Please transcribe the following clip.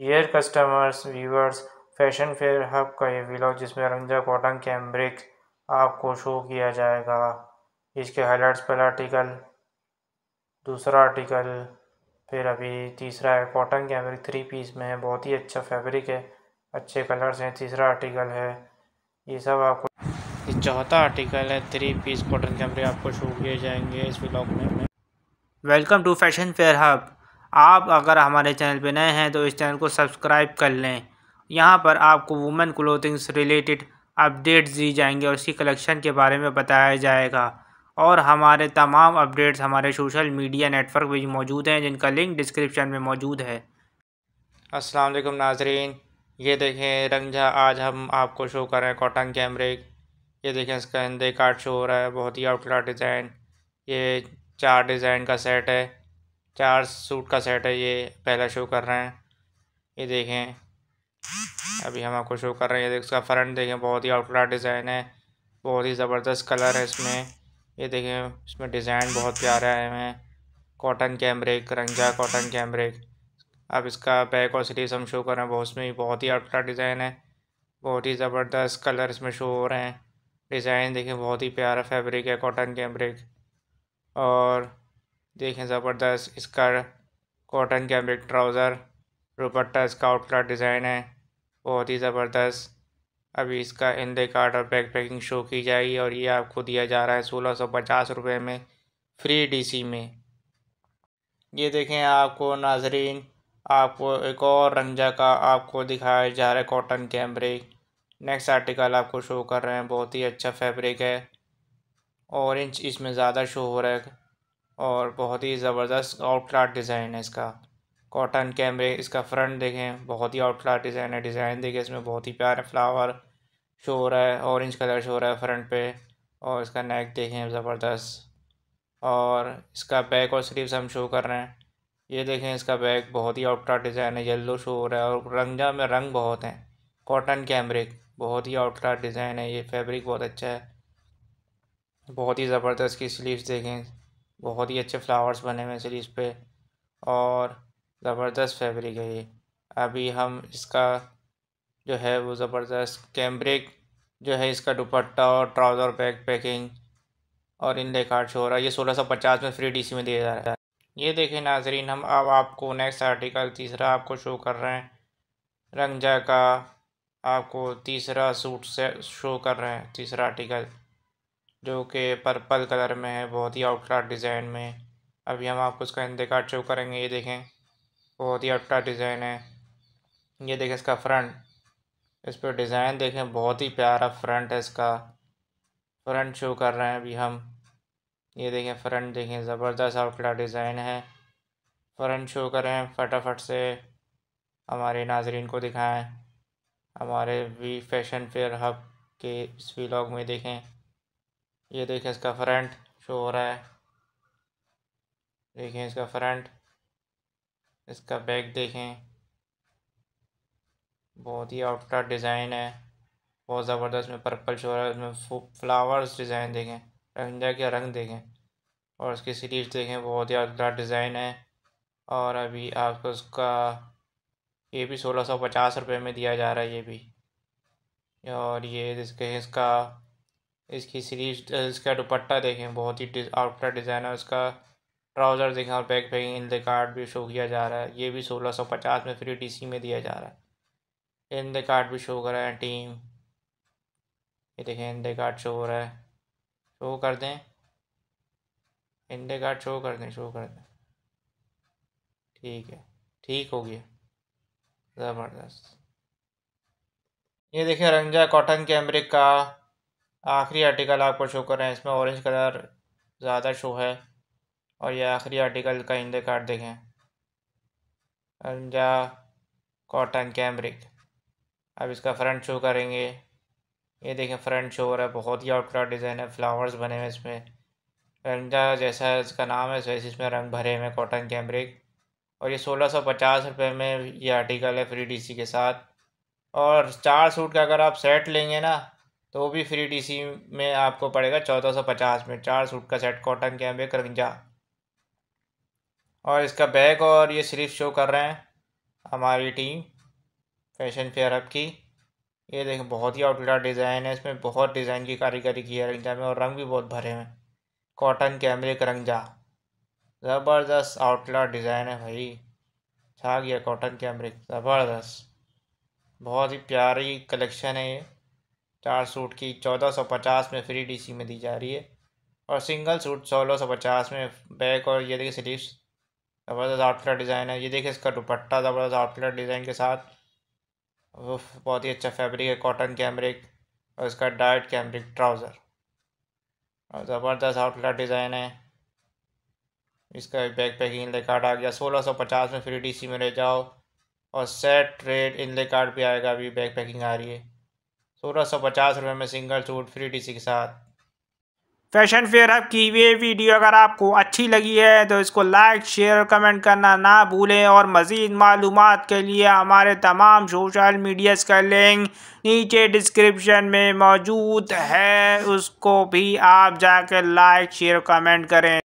dear customers viewers fashion fair hub का ये vlog जिसमें रंजा कॉटन कैम्ब्रिक आपको शो किया जाएगा इसके हाइलाइट्स पहला आर्टिकल दूसरा आर्टिकल फिर अभी तीसरा है कॉटन कैम्ब्रिक थ्री पीस में है बहुत ही अच्छा फैब्रिक है अच्छे कलर्स हैं तीसरा आर्टिकल है ये सब आपको चौथा आर्टिकल है थ्री पीस कॉटन कैम्ब्रिक आपको शो किए जाएंगे इस ब्लॉग में welcome to fashion fair hub आप अगर हमारे चैनल पर नए हैं तो इस चैनल को सब्सक्राइब कर लें यहाँ पर आपको वुमेन क्लोथिंग्स रिलेटेड अपडेट्स दी जाएंगे और उसकी कलेक्शन के बारे में बताया जाएगा और हमारे तमाम अपडेट्स हमारे सोशल मीडिया नेटवर्क पर मौजूद हैं जिनका लिंक डिस्क्रिप्शन में मौजूद है अस्सलाम वालेकुम नाजरीन ये देखें रंगझा आज हम आपको शो कर रहे हैं कॉटन कैमरे ये देखें इसका हिंदे काट शो हो रहा है बहुत ही आउटला डिज़ाइन ये चार डिज़ाइन का सेट है चार सूट का सेट है ये पहला शो कर रहे हैं ये देखें अभी हम आपको शो कर रहे हैं ये उसका फ्रंट देखें बहुत ही आउटला डिज़ाइन है बहुत ही ज़बरदस्त कलर है इसमें ये देखें इसमें डिज़ाइन बहुत प्यारा है हमें कॉटन कैमरेक रंजा कॉटन कैमरेक अब इसका बैक और स्लीव्स हम शो कर रहे हैं बहुत उसमें बहुत ही आउटला डिज़ाइन है बहुत ही ज़बरदस्त कलर इसमें शो हो रहे हैं डिज़ाइन देखें बहुत ही प्यारा फैब्रिक है कॉटन कैमरिक और देखें ज़बरदस्त इसका कॉटन कैम्ब्रिक ट्राउज़र रुपट्टा इसका आउटला डिज़ाइन है बहुत ही ज़बरदस्त अभी इसका इंदे कार्ड और बैक पैकिंग शो की जाएगी और ये आपको दिया जा रहा है सोलह सौ पचास रुपये में फ्री डीसी में ये देखें आपको नाजरीन आपको एक और रंजा का आपको दिखाया जा रहा है कॉटन कैम्ब्रिक नेक्स्ट आर्टिकल आपको शो कर रहे हैं बहुत ही अच्छा फैब्रिक है ऑरेंज इसमें ज़्यादा शो हो रहा है और बहुत ही ज़बरदस्त आउटलाट डिज़ाइन है इसका कॉटन कैमरे इसका फ्रंट देखें बहुत ही आउटलाट डिज़ाइन है डिज़ाइन देखें इसमें बहुत ही प्यारा फ्लावर शो हो रहा है ऑरेंज कलर शो हो रहा है फ्रंट पे और इसका नेक देखें ज़बरदस्त और इसका बैक और स्लीव्स हम शो कर रहे हैं ये देखें इसका बैक बहुत ही आउटलाट डिज़ाइन है येल्लो शो हो रहा है और रंगजा में रंग बहुत हैं कॉटन कैमरिक बहुत ही आउटलाट डिज़ाइन है ये फैब्रिक बहुत अच्छा है बहुत ही ज़बरदस्त की स्लीव्स देखें बहुत ही अच्छे फ्लावर्स बने हुए सीरीज़ पे और ज़बरदस्त फैब्रिक है ये अभी हम इसका जो है वो ज़बरदस्त कैम्ब्रिक जो है इसका दुपट्टा और ट्राउज़र बैग पैकिंग और इन लेखाट शो रहा है ये सोलह सौ पचास में फ्री डीसी में दिया जा रहा है ये देखें नाजरीन हम अब आपको नेक्स्ट आर्टिकल तीसरा आपको शो कर रहे हैं रंगजा का आपको तीसरा सूट से शो कर रहे हैं तीसरा आर्टिकल जो कि पर्पल कलर में है बहुत ही आउटक्लास डिज़ाइन में अभी हम आपको इसका इंतकार शो करेंगे ये देखें बहुत ही आउटक्लास डिज़ाइन है ये देखें इसका फ्रंट इस पर डिज़ाइन देखें बहुत ही प्यारा फ्रंट है इसका फ्रंट शो कर रहे हैं अभी हम ये देखें फ्रंट देखें ज़बरदस्त आउटक्लास डिज़ाइन है फ्रंट शो करें फटाफट से हमारे नाजरीन को दिखाएँ हमारे वी फैशन फेयर हब के इस व्लॉग में देखें ये देखें इसका फ्रंट शो हो रहा है देखें इसका फ्रंट इसका बैक देखें बहुत ही आउटका डिज़ाइन है बहुत ज़बरदस्त में पर्पल शो हो रहा है उसमें फ्लावर्स डिज़ाइन देखें रंजा के रंग देखें और उसकी सीरीज देखें बहुत ही आउटका डिज़ाइन है और अभी आपको उसका ये भी सोलह सौ पचास रुपये में दिया जा रहा है ये भी और ये जिसके इसका इसकी सीरीज इसका दुपट्टा देखें बहुत ही आउटर डिज़ाइन है उसका ट्राउज़र देखें और back packing in the card भी शो किया जा रहा है ये भी सोलह सौ पचास में फ्री डीसी में दिया जा रहा है इन द कार्ड भी शो कर रहे हैं टीम ये देखें इन द कार्ड शो हो रहा है शो कर दें इन द कार्ड शो कर दें शो कर दें ठीक है ठीक हो गया ज़बरदस्त ये देखें रंजा कॉटन कैमरे का आखिरी आर्टिकल आपको शो कर रहे हैं इसमें ऑरेंज कलर ज़्यादा शो है और यह आखिरी आर्टिकल का इंदे कार्ड देखें अंजा कॉटन कैमरिक अब इसका फ्रंट शो करेंगे ये देखें फ्रंट शो हो रहा है बहुत ही आउटक्राउड डिज़ाइन है फ्लावर्स बने हुए इसमें रंजा जैसा इसका नाम है वैसे इसमें रंग भरे हुए कॉटन कैमरिक और ये सोलह सौ पचास रुपये में ये आर्टिकल है फ्री डीसी के साथ और चार सूट का अगर आप सेट लेंगे ना तो वो भी फ्री टीसी में आपको पड़ेगा चौदह सौ पचास में चार सूट का सेट कॉटन कैम्बे करंजा और इसका बैग और ये सिर्फ शो कर रहे हैं हमारी टीम फैशन फेयर हब की ये देखें बहुत ही आउटलाट डिज़ाइन है इसमें बहुत डिज़ाइन की कारीगरी की है रंगजा में और रंग भी बहुत भरे हैं कॉटन कैमरे का रंगजा ज़बरदस्त आउटलाट डिज़ाइन है भाई छा गया कॉटन कैमरे ज़बरदस्त बहुत ही प्यारी कलेक्शन है ये चार सूट की चौदह सौ पचास में फ्री डीसी में दी जा रही है और सिंगल सूट सोलह सौ पचास में बैक और ये देखिए स्लीव ज़बरदस्त आउटफिलर डिज़ाइन है ये देखिए इसका दुपट्टा ज़बरदस्त आउटफिलर डिज़ाइन के साथ वो बहुत ही अच्छा फैब्रिक है कॉटन कैमरिक और इसका डाइट कैमरिक ट्राउज़र और ज़बरदस्त आउटलेट डिज़ाइन है इसका बैक पैकिंग इनले कार्ड आ गया सोलह सौ पचास में फ्री डी सी में ले जाओ और सेट रेट इनले कार्ड भी आएगा अभी बैक पैकिंग आ रही है सोलह सौ पचास रुपये में सिंगल सूट फ्री टी के साथ फैशन फेयर हब की ये वीडियो अगर आपको अच्छी लगी है तो इसको लाइक शेयर कमेंट करना ना भूलें और मज़ीद मालूम के लिए हमारे तमाम सोशल मीडियाज़ का लिंक नीचे डिस्क्रिप्शन में मौजूद है उसको भी आप जाकर लाइक शेयर कमेंट करें